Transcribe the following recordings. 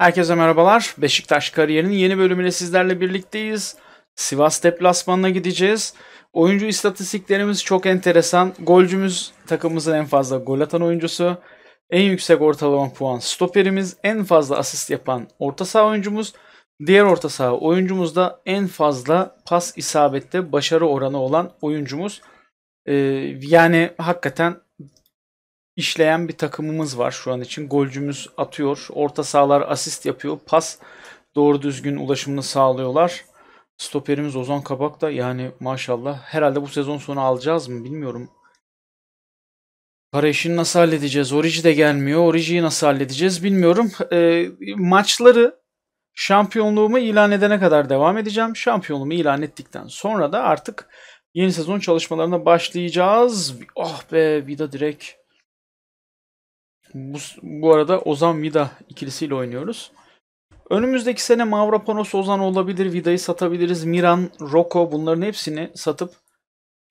Herkese merhabalar. Beşiktaş kariyerinin yeni bölümüyle sizlerle birlikteyiz. Sivas deplasmanına gideceğiz. Oyuncu istatistiklerimiz çok enteresan. Golcümüz takımımızın en fazla gol atan oyuncusu. En yüksek ortalama puan stoperimiz. En fazla asist yapan orta saha oyuncumuz. Diğer orta saha oyuncumuz da en fazla pas isabette başarı oranı olan oyuncumuz. Ee, yani hakikaten işleyen bir takımımız var şu an için. Golcümüz atıyor, orta sahalar asist yapıyor, pas doğru düzgün ulaşımını sağlıyorlar. Stoperimiz Ozan Kabak da yani maşallah herhalde bu sezon sonu alacağız mı bilmiyorum. Para işini nasıl halledeceğiz? Origi de gelmiyor. Origi'yi nasıl halledeceğiz bilmiyorum. E, maçları şampiyonluğumu ilan edene kadar devam edeceğim. Şampiyonluğumu ilan ettikten sonra da artık yeni sezon çalışmalarına başlayacağız. oh be Vida direkt bu, bu arada Ozan Vida ikilisiyle oynuyoruz. Önümüzdeki sene Mavropanos Ozan olabilir. Vida'yı satabiliriz. Miran, Roko bunların hepsini satıp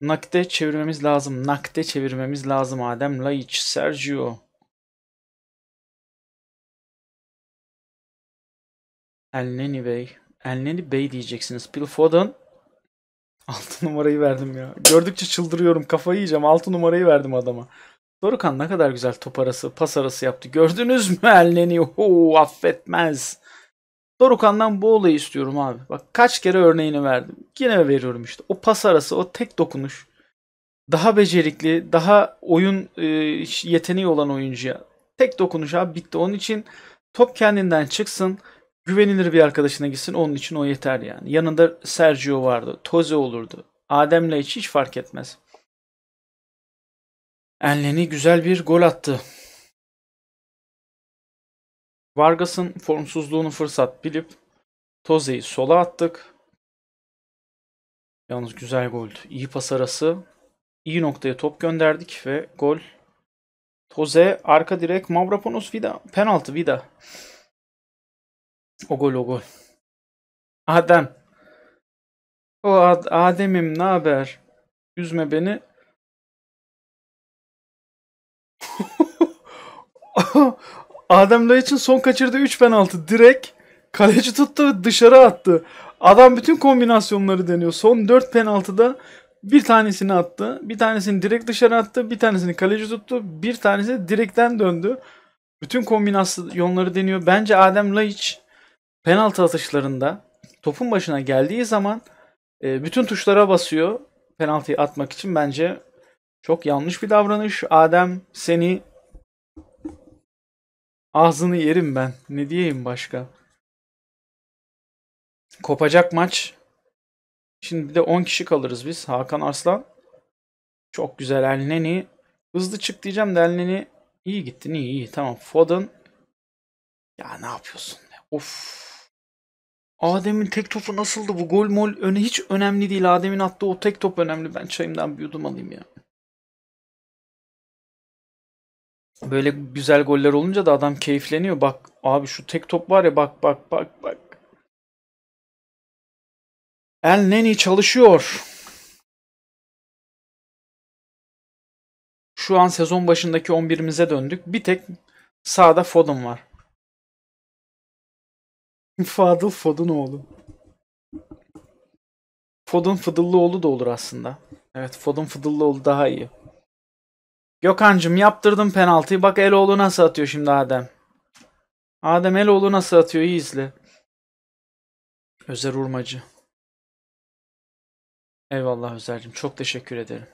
nakde çevirmemiz lazım. Nakde çevirmemiz lazım. Adem Laiç, Sergio. Elneni Bey. Elneni Bey diyeceksiniz. Phil Foden. 6 numarayı verdim ya. Gördükçe çıldırıyorum. Kafayı yiyeceğim. 6 numarayı verdim adama. Dorukan ne kadar güzel top arası, pas arası yaptı. Gördünüz mü Elneni? Oo, affetmez. Dorukan'dan bu olayı istiyorum abi. Bak kaç kere örneğini verdim. Yine veriyorum işte. O pas arası, o tek dokunuş. Daha becerikli, daha oyun e, yeteneği olan oyuncuya. Tek dokunuş abi bitti. Onun için top kendinden çıksın. Güvenilir bir arkadaşına gitsin. Onun için o yeter yani. Yanında Sergio vardı. Toze olurdu. Adem'le hiç, hiç fark etmez. Enleni güzel bir gol attı. Vargas'ın formsuzluğunu fırsat bilip Toze'yi sola attık. Yalnız güzel goldü. İyi pas arası. İyi noktaya top gönderdik ve gol. Toze arka direk Mavropanos vida. Penaltı vida. O gol o gol. Adem. O Ad Adem'im ne haber? Üzme beni. Adem için son kaçırdığı 3 penaltı direkt kaleci tuttu ve dışarı attı. Adam bütün kombinasyonları deniyor. Son 4 penaltıda bir tanesini attı. Bir tanesini direkt dışarı attı. Bir tanesini kaleci tuttu. Bir tanesi direkten döndü. Bütün kombinasyonları deniyor. Bence Adem Laiç penaltı atışlarında topun başına geldiği zaman e, bütün tuşlara basıyor penaltıyı atmak için. Bence çok yanlış bir davranış. Adem seni Ağzını yerim ben. Ne diyeyim başka? Kopacak maç. Şimdi bir de 10 kişi kalırız biz. Hakan Arslan. Çok güzel Elneni. Hızlı çık diyeceğim de Elneni iyi gittin iyi iyi. Tamam Foden. Ya ne yapıyorsun? Of. Adem'in tek topu nasıldı bu gol mol öne hiç önemli değil. Adem'in attığı o tek top önemli. Ben çayımdan bir yudum alayım ya. Böyle güzel goller olunca da adam keyifleniyor. Bak abi şu tek top var ya bak bak bak bak. El Neni çalışıyor. Şu an sezon başındaki 11'imize döndük. Bir tek sağda Fodun var. Fadıl Fodun oğlu. Foden Fıdıllıoğlu da olur aslında. Evet Foden Fıdıllıoğlu daha iyi. Gökhan'cım yaptırdım penaltıyı. Bak Eloğlu nasıl atıyor şimdi Adem. Adem Eloğlu nasıl atıyor iyi izle. Özer Urmacı. Eyvallah Özer'cim çok teşekkür ederim.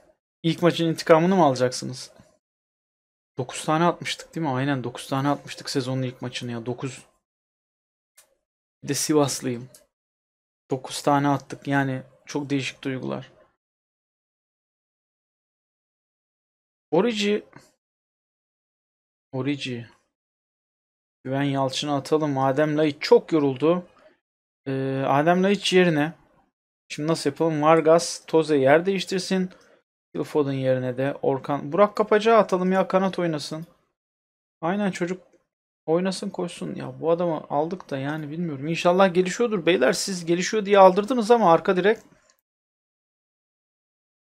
İlk maçın intikamını mı alacaksınız? 9 tane atmıştık değil mi? Aynen 9 tane atmıştık sezonun ilk maçını ya. 9. Bir de Sivaslıyım. 9 tane attık yani çok değişik duygular. Orici Orici Güven Yalçın'a atalım. Adem Laiç çok yoruldu. Ee, Adem Laiç yerine şimdi nasıl yapalım? Vargas Toze yer değiştirsin. Ilfod'un yerine de Orkan. Burak Kapacı'ya atalım ya kanat oynasın. Aynen çocuk oynasın koşsun. Ya bu adamı aldık da yani bilmiyorum. İnşallah gelişiyordur beyler. Siz gelişiyor diye aldırdınız ama arka direkt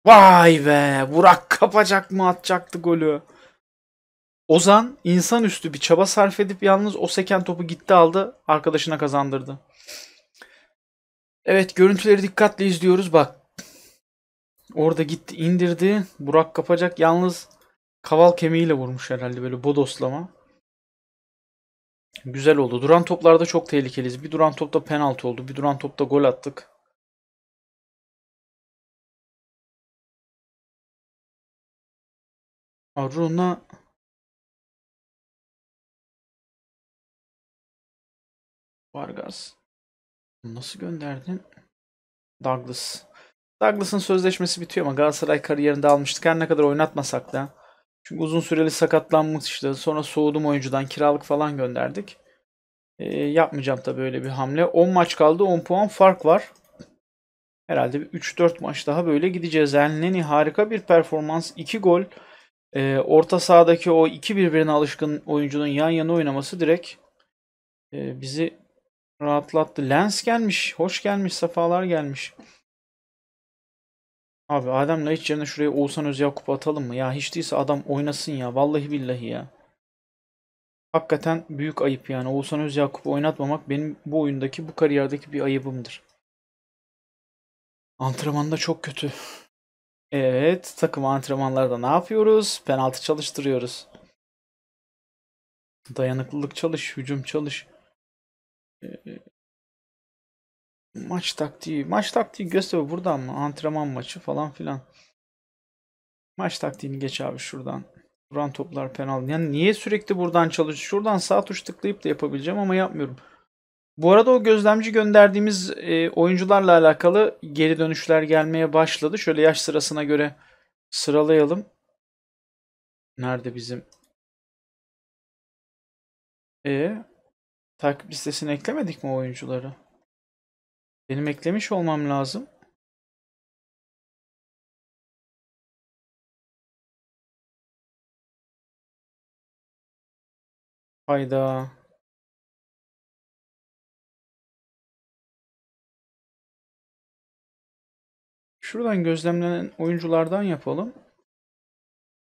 Vay be! Burak kapacak mı atacaktı golü? Ozan insanüstü bir çaba sarf edip yalnız o seken topu gitti aldı arkadaşına kazandırdı. Evet görüntüleri dikkatle izliyoruz bak. Orada gitti indirdi. Burak kapacak yalnız kaval kemiğiyle vurmuş herhalde böyle bodoslama. Güzel oldu. Duran toplarda çok tehlikeliyiz. Bir duran topta penaltı oldu. Bir duran topta gol attık. aruna Vargas. Nasıl gönderdin? Douglas. Douglas'ın sözleşmesi bitiyor ama Galatasaray kariyerinde almıştık. Her ne kadar oynatmasak da. Çünkü uzun süreli sakatlanmıştı. Sonra soğudum oyuncudan. Kiralık falan gönderdik. E, yapmayacağım tabii böyle bir hamle. 10 maç kaldı. 10 puan fark var. Herhalde 3-4 maç daha böyle gideceğiz. El harika bir performans. 2 gol e, orta sahadaki o iki birbirine alışkın oyuncunun yan yana oynaması direkt e, bizi rahatlattı. Lens gelmiş. Hoş gelmiş. Sefalar gelmiş. Abi Adem Laiç yerine şuraya Oğuzhan Özyakup'u atalım mı? Ya hiç değilse adam oynasın ya. Vallahi billahi ya. Hakikaten büyük ayıp yani. Oğuzhan Özyakup'u oynatmamak benim bu oyundaki, bu kariyerdeki bir ayıbımdır. Antrenmanda çok kötü. Evet, takım antrenmanlarda ne yapıyoruz? Penaltı çalıştırıyoruz. Dayanıklılık çalış, hücum çalış. Ee, maç taktiği, maç taktiği göster buradan mı? Antrenman maçı falan filan. Maç taktiğini geç abi şuradan. Duran toplar penaltı. Yani niye sürekli buradan çalış? Şuradan sağ tuş tıklayıp da yapabileceğim ama yapmıyorum. Bu arada o gözlemci gönderdiğimiz e, oyuncularla alakalı geri dönüşler gelmeye başladı. Şöyle yaş sırasına göre sıralayalım. Nerede bizim? E takip listesine eklemedik mi oyuncuları? Benim eklemiş olmam lazım. Hayda. Şuradan gözlemlenen oyunculardan yapalım.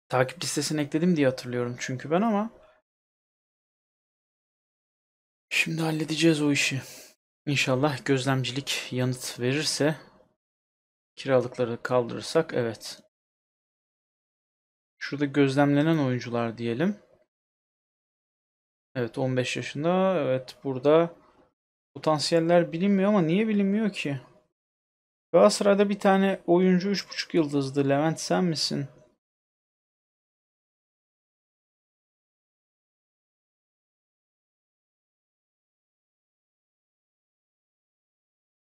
Takip listesini ekledim diye hatırlıyorum çünkü ben ama. Şimdi halledeceğiz o işi. İnşallah gözlemcilik yanıt verirse kiralıkları kaldırırsak evet. Şurada gözlemlenen oyuncular diyelim. Evet 15 yaşında. Evet burada potansiyeller bilinmiyor ama niye bilinmiyor ki? Galatasaray'da bir tane oyuncu 3,5 yıldızdı. Levent sen misin?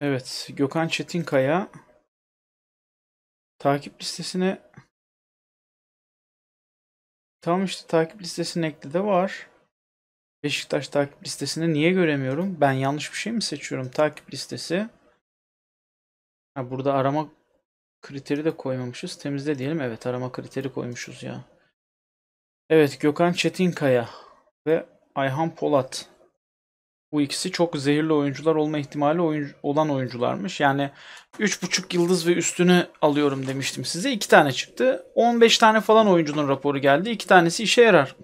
Evet, Gökhan Çetinkaya takip listesine Tam işte takip listesine ekli de var. Beşiktaş takip listesini niye göremiyorum? Ben yanlış bir şey mi seçiyorum? Takip listesi. Ha, burada arama kriteri de koymamışız. Temizle diyelim. Evet arama kriteri koymuşuz ya. Evet Gökhan Çetinkaya ve Ayhan Polat. Bu ikisi çok zehirli oyuncular olma ihtimali oyuncu, olan oyuncularmış. Yani 3,5 yıldız ve üstünü alıyorum demiştim size. 2 tane çıktı. 15 tane falan oyuncunun raporu geldi. 2 tanesi işe yarar.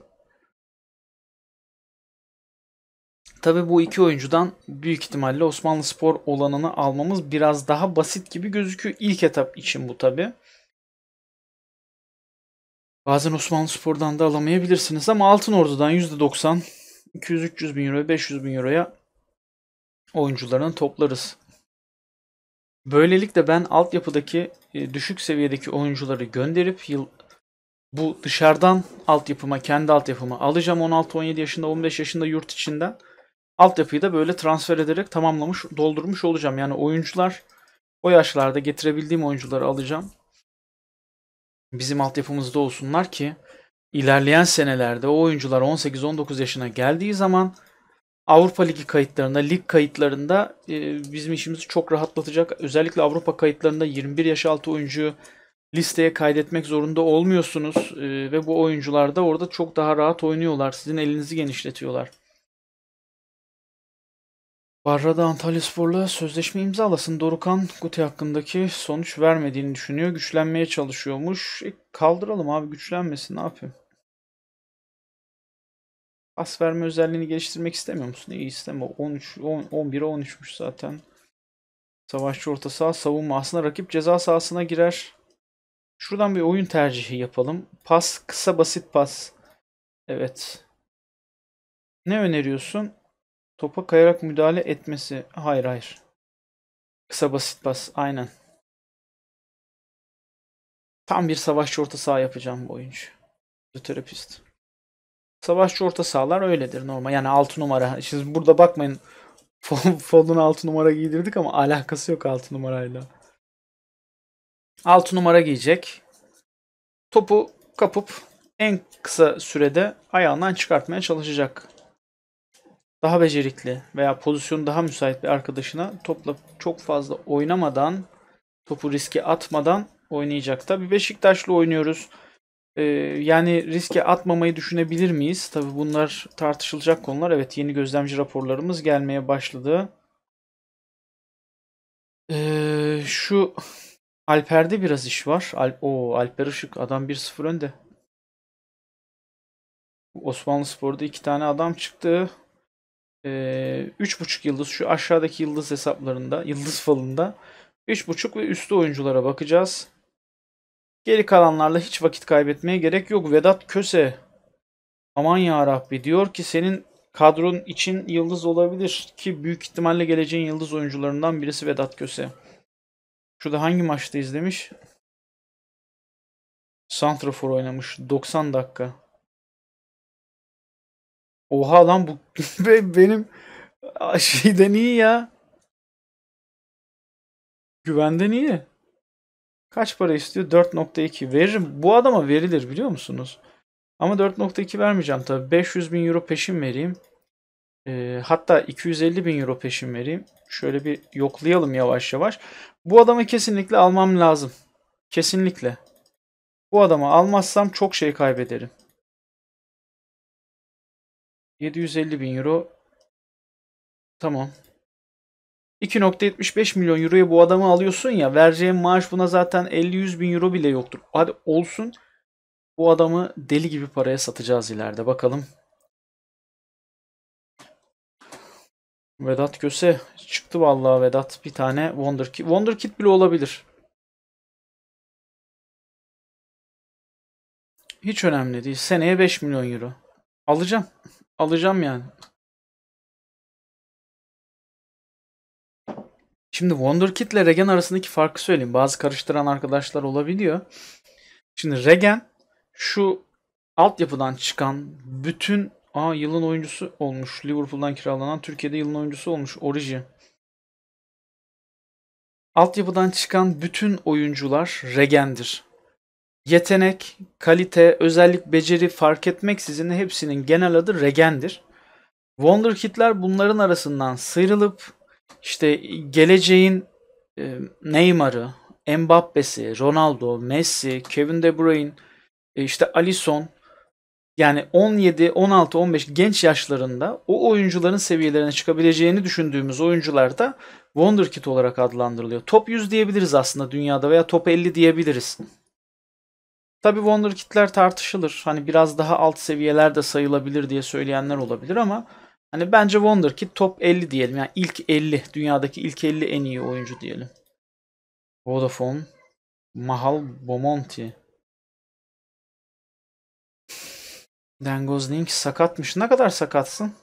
Tabi bu iki oyuncudan büyük ihtimalle Osmanlı Spor olanını almamız biraz daha basit gibi gözüküyor. İlk etap için bu tabi. Bazen Osmanlı Spor'dan da alamayabilirsiniz ama Altın Ordu'dan %90 200-300 bin euro 500 bin euroya oyuncularını toplarız. Böylelikle ben altyapıdaki e, düşük seviyedeki oyuncuları gönderip yıl bu dışarıdan altyapıma, kendi altyapıma alacağım 16-17 yaşında, 15 yaşında yurt içinden altyapıyı da böyle transfer ederek tamamlamış, doldurmuş olacağım. Yani oyuncular o yaşlarda getirebildiğim oyuncuları alacağım. Bizim altyapımızda olsunlar ki ilerleyen senelerde o oyuncular 18-19 yaşına geldiği zaman Avrupa Ligi kayıtlarında, lig kayıtlarında e, bizim işimizi çok rahatlatacak. Özellikle Avrupa kayıtlarında 21 yaş altı oyuncuyu listeye kaydetmek zorunda olmuyorsunuz e, ve bu oyuncular da orada çok daha rahat oynuyorlar. Sizin elinizi genişletiyorlar. Barra'da Antalya Spor'la sözleşme imzalasın. Dorukan Guti hakkındaki sonuç vermediğini düşünüyor. Güçlenmeye çalışıyormuş. E, kaldıralım abi güçlenmesin ne yapayım. Pas verme özelliğini geliştirmek istemiyor musun? İyi isteme. 13, 10, 11'e 13'müş zaten. Savaşçı orta saha savunma. Aslında rakip ceza sahasına girer. Şuradan bir oyun tercihi yapalım. Pas, kısa basit pas. Evet. Ne öneriyorsun? Topa kayarak müdahale etmesi. Hayır hayır. Kısa basit pas. Aynen. Tam bir savaşçı orta saha yapacağım bu oyuncu. Terapist. Savaşçı orta sahalar öyledir normal. Yani 6 numara. Şimdi burada bakmayın. Fold'un 6 numara giydirdik ama alakası yok 6 numarayla. 6 numara giyecek. Topu kapıp en kısa sürede ayağından çıkartmaya çalışacak daha becerikli veya pozisyon daha müsait bir arkadaşına topla çok fazla oynamadan, topu riske atmadan oynayacak. Tabii Beşiktaşlı oynuyoruz. Ee, yani riske atmamayı düşünebilir miyiz? Tabi bunlar tartışılacak konular. Evet yeni gözlemci raporlarımız gelmeye başladı. Ee, şu Alper'de biraz iş var. Al o Alper Işık adam 1-0 önde. Osmanlı Spor'da iki tane adam çıktı e, ee, 3.5 yıldız şu aşağıdaki yıldız hesaplarında, yıldız falında 3.5 ve üstü oyunculara bakacağız. Geri kalanlarla hiç vakit kaybetmeye gerek yok. Vedat Köse aman ya Rabbi diyor ki senin kadron için yıldız olabilir ki büyük ihtimalle geleceğin yıldız oyuncularından birisi Vedat Köse. Şurada hangi maçta izlemiş? Santrafor oynamış 90 dakika. Oha lan bu benim şeyden iyi ya. Güvenden iyi. Kaç para istiyor? 4.2. Veririm. Bu adama verilir biliyor musunuz? Ama 4.2 vermeyeceğim tabi 500 bin euro peşin vereyim. E, hatta 250 bin euro peşin vereyim. Şöyle bir yoklayalım yavaş yavaş. Bu adamı kesinlikle almam lazım. Kesinlikle. Bu adamı almazsam çok şey kaybederim. 750 bin euro. Tamam. 2.75 milyon euroya bu adamı alıyorsun ya vereceğin maaş buna zaten 50-100 bin euro bile yoktur. Hadi olsun bu adamı deli gibi paraya satacağız ileride bakalım. Vedat Köse çıktı vallahi Vedat bir tane Wonder Kit. Wonder Kit bile olabilir. Hiç önemli değil. Seneye 5 milyon euro. Alacağım. Alacağım yani. Şimdi Wonderkid ile Regen arasındaki farkı söyleyeyim. Bazı karıştıran arkadaşlar olabiliyor. Şimdi Regen şu altyapıdan çıkan bütün aa, yılın oyuncusu olmuş. Liverpool'dan kiralanan Türkiye'de yılın oyuncusu olmuş. Origi. Altyapıdan çıkan bütün oyuncular Regen'dir yetenek, kalite, özellik, beceri fark etmeksizin hepsinin genel adı regendir. Wonderkid'ler bunların arasından sıyrılıp işte geleceğin e, Neymar'ı, Mbappe'si, Ronaldo, Messi, Kevin De Bruyne, e, işte Alisson yani 17, 16, 15 genç yaşlarında o oyuncuların seviyelerine çıkabileceğini düşündüğümüz oyuncular da Wonderkid olarak adlandırılıyor. Top 100 diyebiliriz aslında dünyada veya top 50 diyebiliriz. Tabi Wonder kitler tartışılır. Hani biraz daha alt seviyelerde sayılabilir diye söyleyenler olabilir ama hani bence Wonder kit top 50 diyelim. Yani ilk 50, dünyadaki ilk 50 en iyi oyuncu diyelim. Vodafone, Mahal, Bomonti. Dengozlink sakatmış. Ne kadar sakatsın?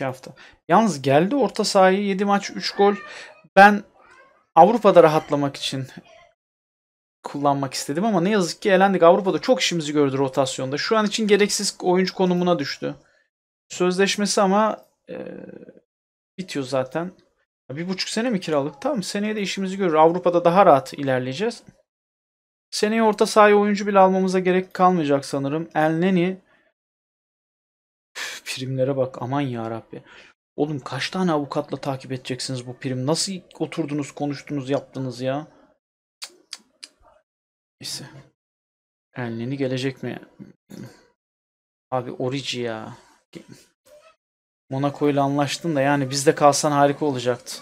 2 hafta. Yalnız geldi orta sahaya 7 maç 3 gol. Ben Avrupa'da rahatlamak için kullanmak istedim ama ne yazık ki elendik. Avrupa'da çok işimizi gördü rotasyonda. Şu an için gereksiz oyuncu konumuna düştü. Sözleşmesi ama e, bitiyor zaten. Bir buçuk sene mi kiralık? Tamam seneye de işimizi görür. Avrupa'da daha rahat ilerleyeceğiz. Seneye orta sahaya oyuncu bile almamıza gerek kalmayacak sanırım. El Neni primlere bak aman ya Rabbi. Oğlum kaç tane avukatla takip edeceksiniz bu prim? Nasıl oturdunuz, konuştunuz, yaptınız ya? Neyse. Enleni gelecek mi? Abi Origi ya. Monaco ile anlaştın da yani bizde kalsan harika olacaktı.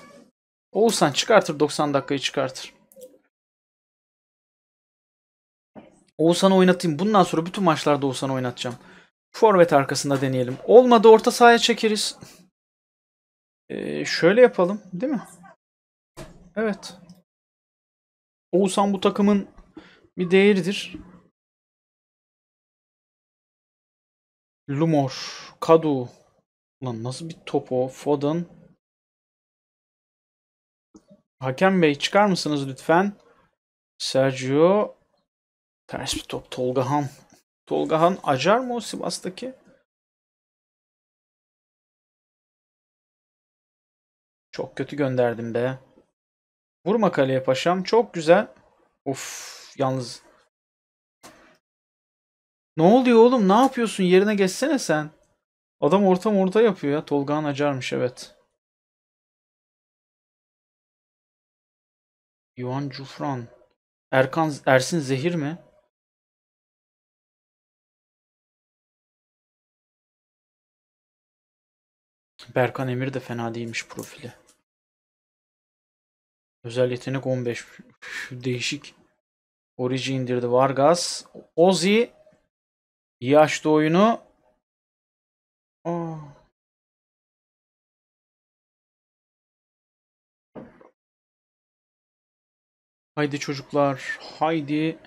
Olsan çıkartır 90 dakikayı çıkartır. Oğuzhan'ı oynatayım. Bundan sonra bütün maçlarda Oğuzhan'ı oynatacağım. Forvet arkasında deneyelim. Olmadı orta sahaya çekeriz. Ee, şöyle yapalım değil mi? Evet. Oğuzhan bu takımın bir değeridir. Lumor, Kadu. Lan nasıl bir topo? o? Foden. Hakem Bey çıkar mısınız lütfen? Sergio. Ters bir top Tolga Han. Tolga Han acar mı o Sivas'taki? Çok kötü gönderdim be. Vurma kaleye paşam. Çok güzel. Of yalnız. Ne oluyor oğlum? Ne yapıyorsun? Yerine geçsene sen. Adam orta orta yapıyor ya. Tolgağan acarmış evet. Yuan Cufran. Erkan Ersin Zehir mi? Berkan Emir de fena değilmiş profili. Özel yetenek 15. değişik. Origi indirdi Vargas. Ozi iyi açtı oyunu. Aa. Ah. Haydi çocuklar. Haydi.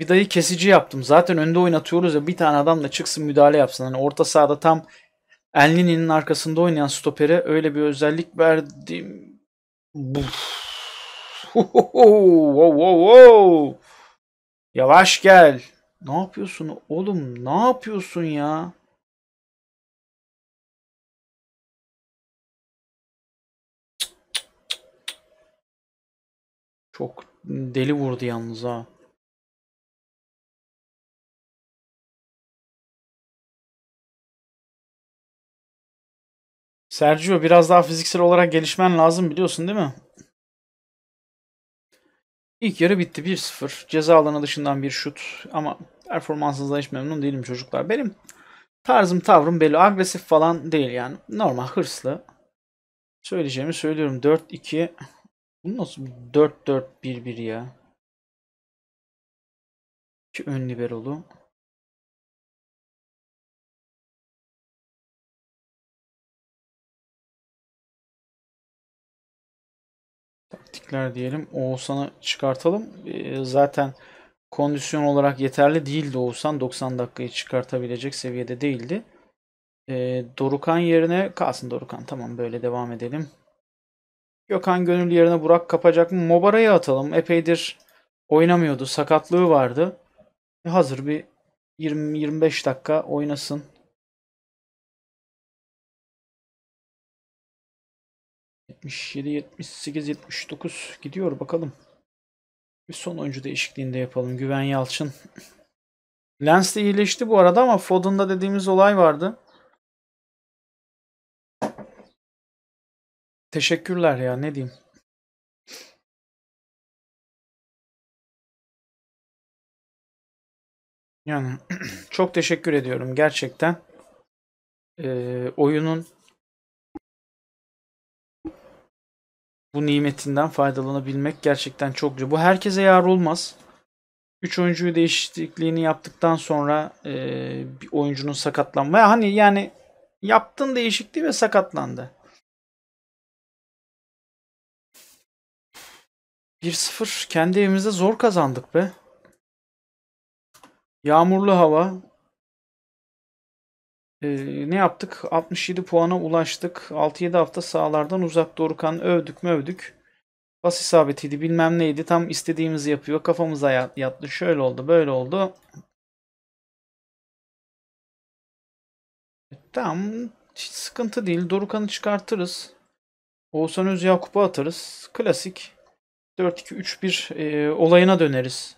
Vida'yı kesici yaptım. Zaten önde oynatıyoruz ya bir tane adam da çıksın müdahale yapsın. Hani orta sahada tam Enlini'nin arkasında oynayan stopere öyle bir özellik verdim. Wow, wow, wow. Yavaş gel. Ne yapıyorsun oğlum? Ne yapıyorsun ya? Çok deli vurdu yalnız ha. Sergio biraz daha fiziksel olarak gelişmen lazım biliyorsun değil mi? İlk yarı bitti 1-0. Ceza alanı dışından bir şut ama performansınızdan hiç memnun değilim çocuklar. Benim tarzım tavrım belli. Agresif falan değil yani. Normal hırslı. Söyleyeceğimi söylüyorum. 4-2 bu nasıl 4-4-1-1 ya? İki ön liberolu. eksiklikler diyelim. Oğuzhan'ı çıkartalım. Ee, zaten kondisyon olarak yeterli değildi Oğuzhan. 90 dakikayı çıkartabilecek seviyede değildi. Ee, Dorukan yerine kalsın Dorukan. Tamam böyle devam edelim. Gökhan Gönül yerine Burak kapacak mı? Mobara'yı atalım. Epeydir oynamıyordu. Sakatlığı vardı. hazır bir 20-25 dakika oynasın. 77, 78, 79 gidiyor bakalım. Bir son oyuncu değişikliğinde yapalım. Güven Yalçın. Lens de iyileşti bu arada ama Foden'da dediğimiz olay vardı. Teşekkürler ya ne diyeyim. Yani çok teşekkür ediyorum gerçekten. Ee, oyunun bu nimetinden faydalanabilmek gerçekten çok güzel. Bu herkese yar olmaz. 3 oyuncuyu değişikliğini yaptıktan sonra e, bir oyuncunun sakatlanma hani yani yaptın değişikliği ve sakatlandı. 1-0 kendi evimizde zor kazandık be. Yağmurlu hava, e, ne yaptık? 67 puana ulaştık. 6-7 hafta sahalardan uzak Dorukan övdük mü övdük. Bas isabetiydi bilmem neydi. Tam istediğimizi yapıyor. Kafamıza yattı. Şöyle oldu böyle oldu. Tamam. Hiç sıkıntı değil. Dorukan'ı çıkartırız. Oğuzhan Öz Yakup'u atarız. Klasik 4-2-3-1 e, olayına döneriz.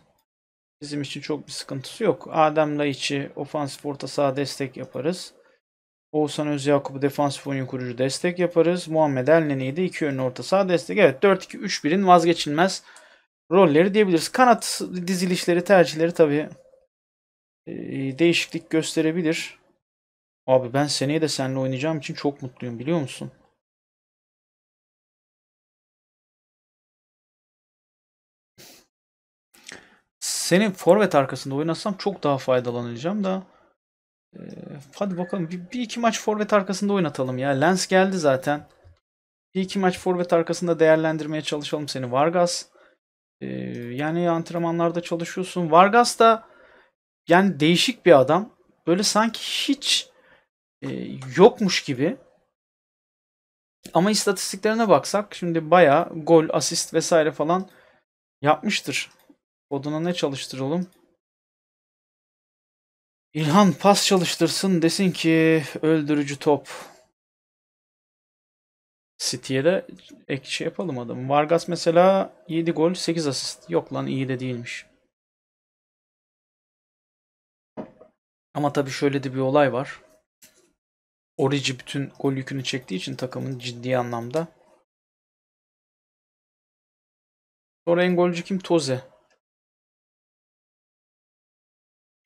Bizim için çok bir sıkıntısı yok. Adem Laiç'i ofansif orta saha destek yaparız. Oğuzhan Özyakup'u defansif oyun kurucu destek yaparız. Muhammed Elneni'yi de iki yönlü orta saha destek. Evet 4-2-3-1'in vazgeçilmez rolleri diyebiliriz. Kanat dizilişleri, tercihleri tabii e, değişiklik gösterebilir. Abi ben seneye de seninle oynayacağım için çok mutluyum biliyor musun? Senin forvet arkasında oynasam çok daha faydalanacağım da. Ee, hadi bakalım bir, bir iki maç forvet arkasında oynatalım ya. Lens geldi zaten. Bir iki maç forvet arkasında değerlendirmeye çalışalım seni Vargas. Ee, yani antrenmanlarda çalışıyorsun. Vargas da yani değişik bir adam. Böyle sanki hiç e, yokmuş gibi. Ama istatistiklerine baksak şimdi baya gol, asist vesaire falan yapmıştır. Oduna ne çalıştıralım? İlhan pas çalıştırsın desin ki öldürücü top. City'ye de ek şey yapalım adam. Vargas mesela 7 gol 8 asist. Yok lan iyi de değilmiş. Ama tabii şöyle de bir olay var. Origi bütün gol yükünü çektiği için takımın ciddi anlamda. Sonra en golcü kim? Toze.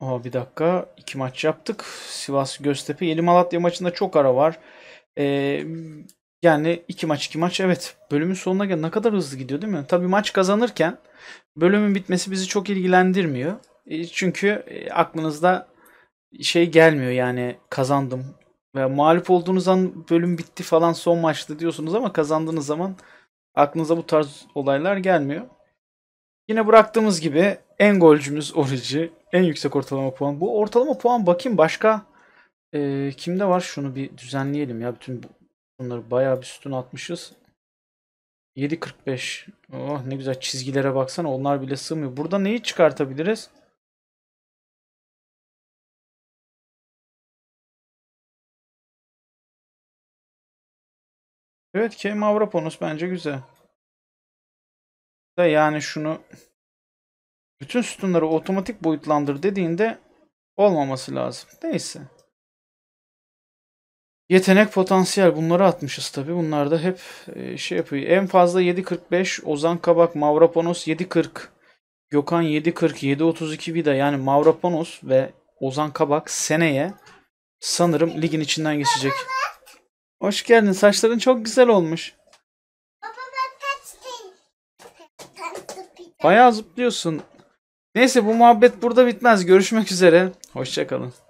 Ama bir dakika iki maç yaptık. Sivas Göztepe Yeni Malatya maçında çok ara var. Ee, yani iki maç iki maç evet. Bölümün sonuna gel ne kadar hızlı gidiyor değil mi? Tabii maç kazanırken bölümün bitmesi bizi çok ilgilendirmiyor. Ee, çünkü e, aklınızda şey gelmiyor yani kazandım ve mağlup olduğunuz an bölüm bitti falan son maçtı diyorsunuz ama kazandığınız zaman aklınıza bu tarz olaylar gelmiyor. Yine bıraktığımız gibi en golcümüz Orici en yüksek ortalama puan. Bu ortalama puan bakayım başka e, kimde var? Şunu bir düzenleyelim ya. Bütün bunları bayağı bir sütun atmışız. 7.45. Oh ne güzel çizgilere baksana. Onlar bile sığmıyor. Burada neyi çıkartabiliriz? Evet K Mavropanos bence güzel. Da yani şunu bütün sütunları otomatik boyutlandır dediğinde olmaması lazım. Neyse. Yetenek potansiyel bunları atmışız tabi. Bunlar da hep e, şey yapıyor. En fazla 7.45 Ozan Kabak, Mavropanos 7.40 Gökhan 7.40 7.32 Vida yani Mavropanos ve Ozan Kabak seneye sanırım ligin içinden geçecek. Hoş geldin. Saçların çok güzel olmuş. Bayağı zıplıyorsun. Neyse bu muhabbet burada bitmez. Görüşmek üzere. Hoşçakalın.